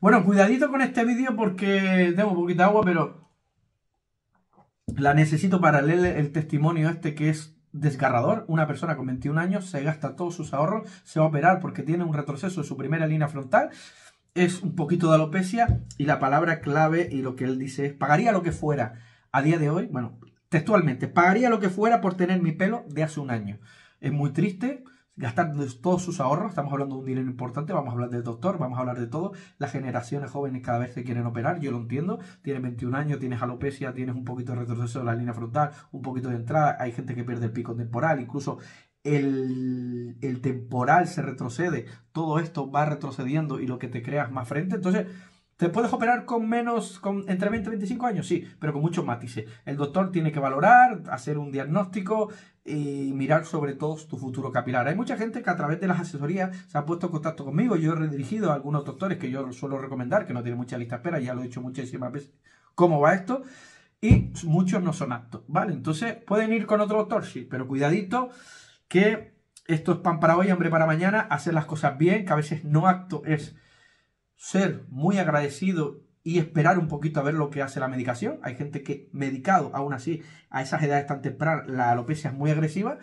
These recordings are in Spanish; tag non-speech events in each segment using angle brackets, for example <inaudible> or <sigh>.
Bueno, mm. cuidadito con este vídeo porque tengo de agua, pero la necesito para leer el testimonio este que es desgarrador. Una persona con 21 años se gasta todos sus ahorros, se va a operar porque tiene un retroceso en su primera línea frontal. Es un poquito de alopecia y la palabra clave y lo que él dice es pagaría lo que fuera a día de hoy, bueno, textualmente, pagaría lo que fuera por tener mi pelo de hace un año. Es muy triste, gastar todos sus ahorros, estamos hablando de un dinero importante, vamos a hablar del doctor, vamos a hablar de todo, las generaciones jóvenes cada vez se quieren operar, yo lo entiendo, tienes 21 años, tienes alopecia, tienes un poquito de retroceso de la línea frontal, un poquito de entrada, hay gente que pierde el pico temporal, incluso el, el temporal se retrocede, todo esto va retrocediendo y lo que te creas más frente, entonces ¿Te puedes operar con menos, con, entre 20 y 25 años? Sí, pero con muchos matices. El doctor tiene que valorar, hacer un diagnóstico y mirar sobre todo tu futuro capilar. Hay mucha gente que a través de las asesorías se ha puesto en contacto conmigo. Yo he redirigido a algunos doctores que yo suelo recomendar, que no tienen mucha lista de espera, ya lo he dicho muchísimas veces cómo va esto. Y muchos no son aptos, ¿vale? Entonces, ¿pueden ir con otro doctor? Sí, pero cuidadito que esto es pan para hoy, hambre para mañana, hacer las cosas bien, que a veces no acto es ser muy agradecido y esperar un poquito a ver lo que hace la medicación. Hay gente que medicado, aún así, a esas edades tan tempranas, la alopecia es muy agresiva.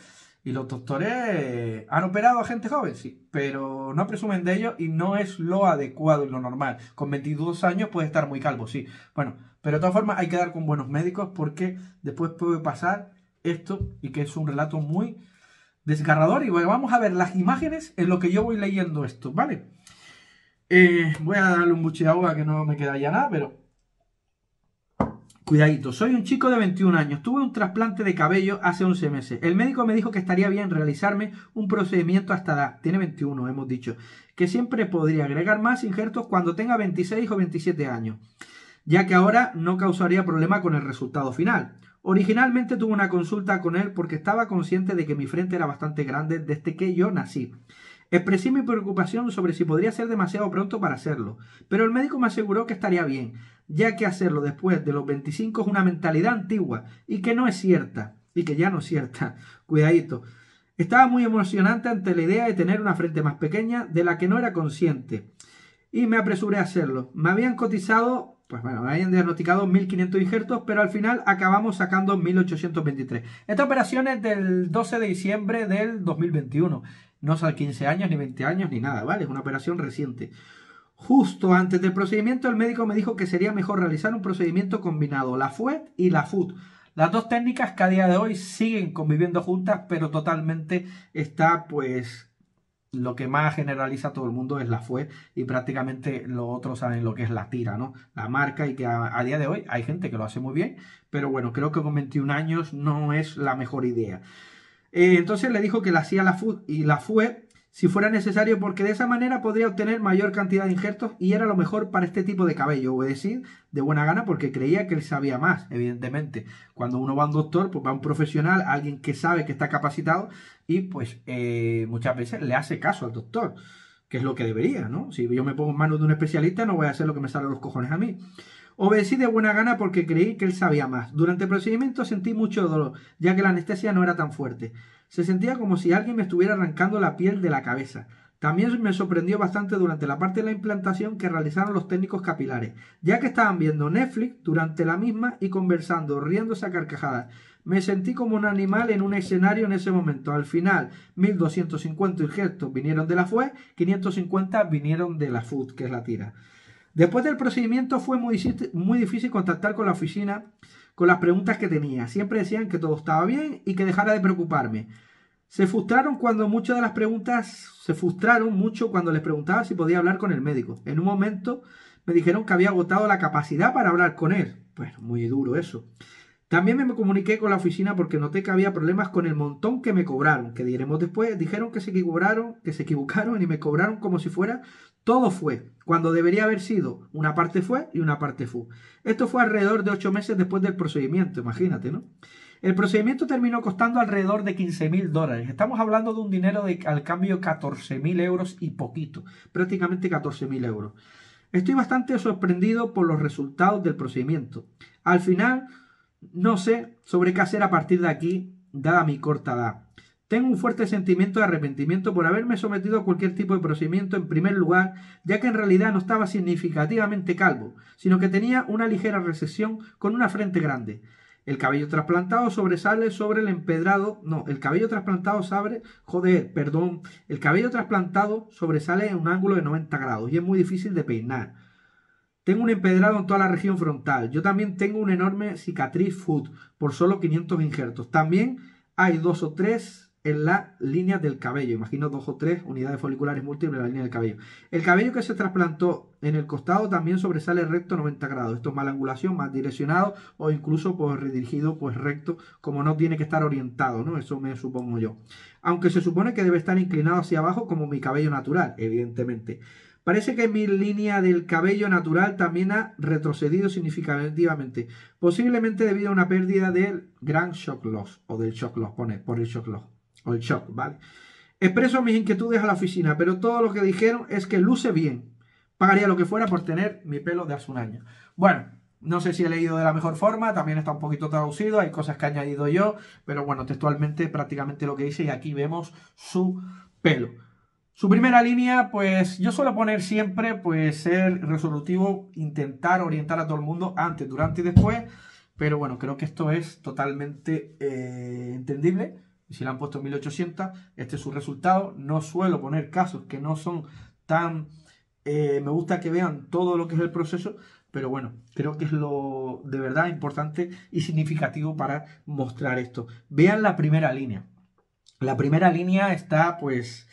Y los doctores han operado a gente joven, sí, pero no presumen de ello y no es lo adecuado y lo normal. Con 22 años puede estar muy calvo, sí. Bueno, pero de todas formas hay que dar con buenos médicos porque después puede pasar esto y que es un relato muy desgarrador. Y bueno, vamos a ver las imágenes en lo que yo voy leyendo esto, ¿vale? Eh, voy a darle un buche de agua que no me queda ya nada, pero. Cuidadito, soy un chico de 21 años. Tuve un trasplante de cabello hace 11 meses. El médico me dijo que estaría bien realizarme un procedimiento hasta edad. Tiene 21, hemos dicho. Que siempre podría agregar más injertos cuando tenga 26 o 27 años, ya que ahora no causaría problema con el resultado final. Originalmente tuve una consulta con él porque estaba consciente de que mi frente era bastante grande desde que yo nací. Expresé mi preocupación sobre si podría ser demasiado pronto para hacerlo, pero el médico me aseguró que estaría bien, ya que hacerlo después de los 25 es una mentalidad antigua y que no es cierta, y que ya no es cierta. <laughs> Cuidadito. Estaba muy emocionante ante la idea de tener una frente más pequeña de la que no era consciente. Y me apresuré a hacerlo. Me habían cotizado pues bueno, me habían diagnosticado 1500 injertos, pero al final acabamos sacando 1823. Esta operación es del 12 de diciembre del 2021. No son 15 años, ni 20 años, ni nada, ¿vale? Es una operación reciente. Justo antes del procedimiento, el médico me dijo que sería mejor realizar un procedimiento combinado, la FUE y la FUT. Las dos técnicas que a día de hoy siguen conviviendo juntas, pero totalmente está pues lo que más generaliza a todo el mundo es la FUE y prácticamente los otros saben lo que es la tira, ¿no? La marca y que a, a, día de hoy hay gente que lo hace muy bien, pero bueno, creo que con 21 años no es la mejor idea. Eh, entonces le dijo que la hacía la FUD y la FUE si fuera necesario, porque de esa manera podría obtener mayor cantidad de injertos y era lo mejor para este tipo de cabello, voy a decir, de buena gana, porque creía que él sabía más, evidentemente. Cuando uno va a un doctor, pues va a un profesional, alguien que sabe que está capacitado, y pues eh, muchas veces le hace caso al doctor, que es lo que debería, ¿no? Si yo me pongo en manos de un especialista, no voy a hacer lo que me sale los cojones a mí. Obedecí de buena gana porque creí que él sabía más. Durante el procedimiento sentí mucho dolor, ya que la anestesia no era tan fuerte. Se sentía como si alguien me estuviera arrancando la piel de la cabeza. También me sorprendió bastante durante la parte de la implantación que realizaron los técnicos capilares, ya que estaban viendo Netflix durante la misma y conversando, riéndose a carcajadas. Me sentí como un animal en un escenario en ese momento. Al final, 1250 injertos vinieron de la FUE, e, 550 vinieron de la FUT, que es la tira. Después del procedimiento fue muy, difícil contactar con la oficina con las preguntas que tenía. Siempre decían que todo estaba bien y que dejara de preocuparme. Se frustraron cuando muchas de las preguntas se frustraron mucho cuando les preguntaba si podía hablar con el médico. En un momento me dijeron que había agotado la capacidad para hablar con él. Bueno, pues, muy duro eso. También me comuniqué con la oficina porque noté que había problemas con el montón que me cobraron, que diremos después, dijeron que se equivocaron, que se equivocaron y me cobraron como si fuera todo fue, cuando debería haber sido una parte fue y una parte fue. Esto fue alrededor de ocho meses después del procedimiento, imagínate, ¿no? El procedimiento terminó costando alrededor de 15 mil dólares. Estamos hablando de un dinero de al cambio 14 mil euros y poquito, prácticamente 14 mil euros. Estoy bastante sorprendido por los resultados del procedimiento. Al final no sé sobre qué hacer a partir de aquí, dada mi corta edad. Tengo un fuerte sentimiento de arrepentimiento por haberme sometido a cualquier tipo de procedimiento en primer lugar, ya que en realidad no estaba significativamente calvo, sino que tenía una ligera recesión con una frente grande. El cabello trasplantado sobresale sobre el empedrado. No, el cabello trasplantado sobre... Joder, perdón. El cabello trasplantado sobresale en un ángulo de 90 grados y es muy difícil de peinar. Tengo un empedrado en toda la región frontal. Yo también tengo una enorme cicatriz foot por solo 500 injertos. También hay dos o tres en la línea del cabello. Imagino dos o tres unidades foliculares múltiples en la línea del cabello. El cabello que se trasplantó en el costado también sobresale recto 90 grados. Esto es mala angulación, más direccionado o incluso pues, redirigido pues recto, como no tiene que estar orientado, ¿no? Eso me supongo yo. Aunque se supone que debe estar inclinado hacia abajo como mi cabello natural, evidentemente. Parece que mi línea del cabello natural también ha retrocedido significativamente, posiblemente debido a una pérdida del gran shock loss, o del shock loss, pone, por el shock loss, o el shock, ¿vale? Expreso mis inquietudes a la oficina, pero todo lo que dijeron es que luce bien. Pagaría lo que fuera por tener mi pelo de hace un año. Bueno, no sé si he leído de la mejor forma, también está un poquito traducido, hay cosas que he añadido yo, pero bueno, textualmente prácticamente lo que dice y aquí vemos su pelo. Su primera línea, pues yo suelo poner siempre, pues ser resolutivo, intentar orientar a todo el mundo antes, durante y después. Pero bueno, creo que esto es totalmente eh, entendible. Si le han puesto 1800, este es su resultado. No suelo poner casos que no son tan... Eh, me gusta que vean todo lo que es el proceso, pero bueno, creo que es lo de verdad importante y significativo para mostrar esto. Vean la primera línea. La primera línea está pues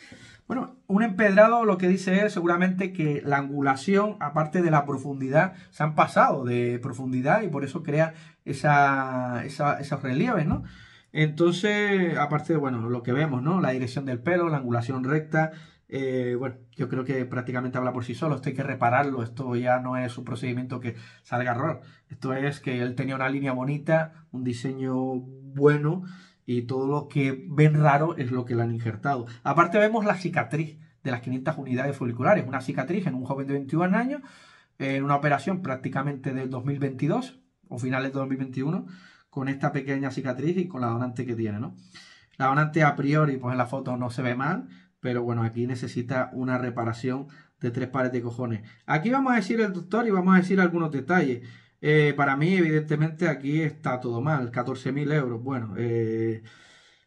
bueno, un empedrado lo que dice es seguramente que la angulación, aparte de la profundidad, se han pasado de profundidad y por eso crea esa, esa, esos relieves, ¿no? Entonces, aparte de, bueno, lo que vemos, ¿no? La dirección del pelo, la angulación recta, eh, bueno, yo creo que prácticamente habla por sí solo, esto hay que repararlo, esto ya no es un procedimiento que salga error, esto es que él tenía una línea bonita, un diseño bueno, y todo lo que ven raro es lo que le han injertado. Aparte vemos la cicatriz de las 500 unidades foliculares, una cicatriz en un joven de 21 años, en una operación prácticamente del 2022 o finales de 2021, con esta pequeña cicatriz y con la donante que tiene, ¿no? La donante a priori, pues en la foto no se ve mal, pero bueno, aquí necesita una reparación de tres pares de cojones. Aquí vamos a decir el doctor y vamos a decir algunos detalles. Eh, para mí, evidentemente, aquí está todo mal, 14.000 euros. Bueno, eh,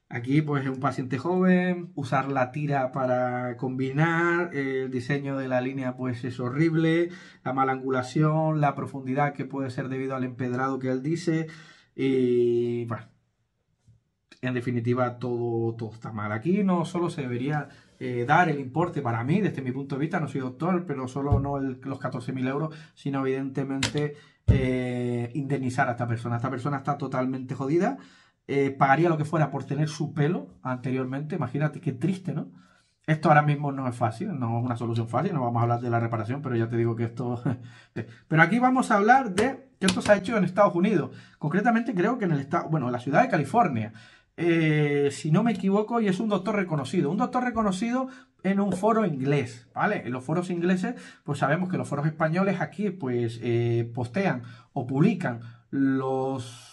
aquí pues es un paciente joven, usar la tira para combinar, eh, el diseño de la línea pues es horrible, la mala angulación, la profundidad que puede ser debido al empedrado que él dice, y bueno, en definitiva todo, todo está mal. Aquí no solo se debería eh, dar el importe para mí, desde mi punto de vista, no soy doctor, pero solo no los 14.000 euros, sino evidentemente eh, indemnizar a esta persona. Esta persona está totalmente jodida, eh, pagaría lo que fuera por tener su pelo anteriormente, imagínate qué triste, ¿no? Esto ahora mismo no es fácil, no es una solución fácil, no vamos a hablar de la reparación, pero ya te digo que esto... <laughs> pero aquí vamos a hablar de que esto se ha hecho en Estados Unidos, concretamente creo que en el estado, bueno, en la ciudad de California. Eh, si no me equivoco, y es un doctor reconocido. Un doctor reconocido en un foro inglés, ¿vale? En los foros ingleses, pues sabemos que los foros españoles aquí, pues, eh, postean o publican los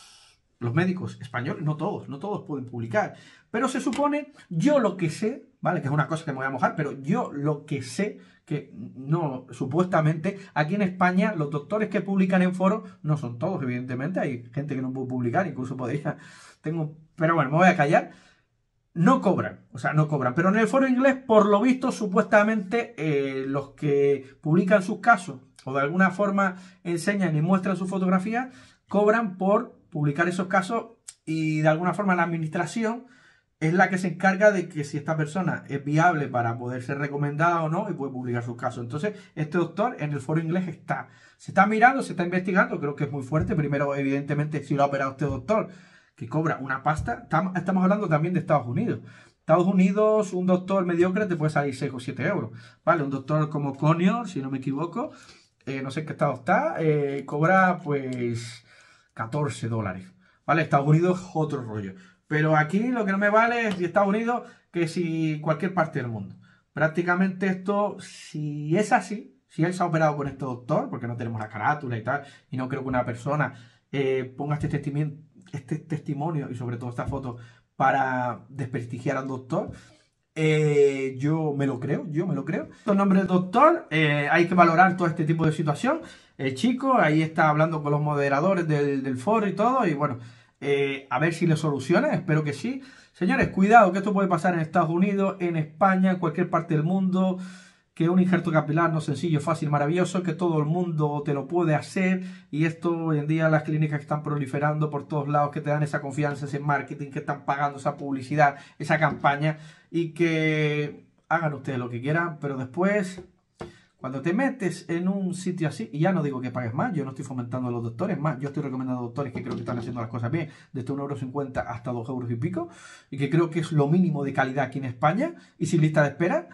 los médicos españoles, no todos, no todos pueden publicar, pero se supone, yo lo que sé, ¿vale? Que es una cosa que me voy a mojar, pero yo lo que sé, que no, supuestamente, aquí en España los doctores que publican en foros no son todos, evidentemente, hay gente que no puede publicar, incluso podría, tengo, pero bueno, me voy a callar. No cobran, o sea, no cobran, pero en el foro inglés, por lo visto, supuestamente eh, los que publican sus casos o de alguna forma enseñan y muestran su fotografía, cobran por publicar esos casos y de alguna forma la administración es la que se encarga de que si esta persona es viable para poder ser recomendada o no y puede publicar sus casos. Entonces, este doctor en el foro inglés está, se está mirando, se está investigando, creo que es muy fuerte. Primero, evidentemente, si lo ha operado este doctor, que cobra una pasta, estamos hablando también de Estados Unidos. Estados Unidos, un doctor mediocre te puede salir 6 o 7 euros. Vale, un doctor como Conior, si no me equivoco, eh, no sé en qué estado está, eh, cobra pues 14 dólares. ¿Vale? Estados Unidos otro rollo. Pero aquí lo que no me vale es si Estados Unidos que si cualquier parte del mundo. Prácticamente esto, si es así, si él se ha operado con este doctor, porque no tenemos la carátula y tal, y no creo que una persona eh, ponga este, este testimonio, y sobre todo esta foto para desprestigiar al doctor. Eh, yo me lo creo, yo me lo creo. el nombre del doctor, eh, hay que valorar todo este tipo de situación el eh, chico, ahí está hablando con los moderadores del, foro y todo, y bueno, eh, a ver si le soluciona, espero que sí. Señores, cuidado, que esto puede pasar en Estados Unidos, en España, en cualquier parte del mundo, que un injerto capilar no sencillo, fácil, maravilloso, que todo el mundo te lo puede hacer, y esto hoy en día las clínicas están proliferando por todos lados, que te dan esa confianza, ese marketing, que están pagando esa publicidad, esa campaña, y que hagan ustedes lo que quieran, pero después cuando te metes en un sitio así, y ya no digo que pagues más, yo no estoy fomentando a los doctores, más yo estoy recomendando a doctores que creo que están haciendo las cosas bien, desde 1,50€ este hasta 2 euros y pico, y que creo que es lo mínimo de calidad aquí en España, y sin lista de espera,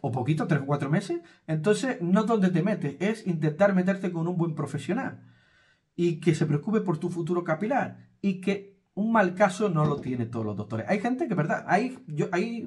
o poquito, 3 o 4 meses, entonces no es donde te metes, es intentar meterte con un buen profesional, y que se preocupe por tu futuro capilar, y que un mal caso no lo tiene todos los doctores. Hay gente que, verdad, hay, yo, hay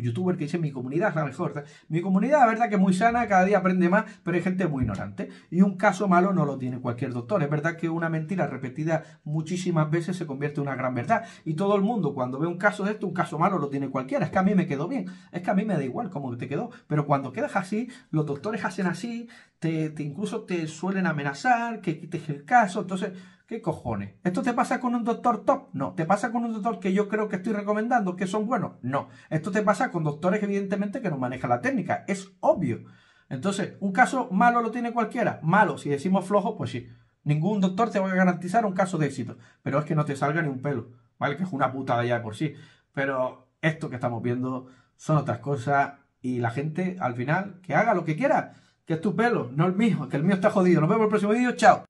youtuber que dice mi comunidad es la mejor. Mi comunidad, la verdad que es muy sana, cada día aprende más, pero hay gente muy ignorante. Y un caso malo no lo tiene cualquier doctor. Es verdad que una mentira repetida muchísimas veces se convierte en una gran verdad. Y todo el mundo cuando ve un caso de esto, un caso malo lo tiene cualquiera. Es que a mí me quedó bien, es que a mí me da igual cómo te quedó. Pero cuando quedas así, los doctores hacen así, te, te incluso te suelen amenazar, que quites el caso. Entonces ¿Qué cojones? ¿Esto te pasa con un doctor top? No. ¿Te pasa con un doctor que yo creo que estoy recomendando, que son buenos? No. Esto te pasa con doctores, evidentemente, que no manejan la técnica. Es obvio. Entonces, ¿un caso malo lo tiene cualquiera? Malo. Si decimos flojo, pues sí. Ningún doctor te va a garantizar un caso de éxito. Pero es que no te salga ni un pelo. ¿Vale? Que es una putada ya por sí. Pero esto que estamos viendo son otras cosas. Y la gente, al final, que haga lo que quiera. Que es tu pelo, no el mío. Que el mío está jodido. Nos vemos en el próximo vídeo. Chao.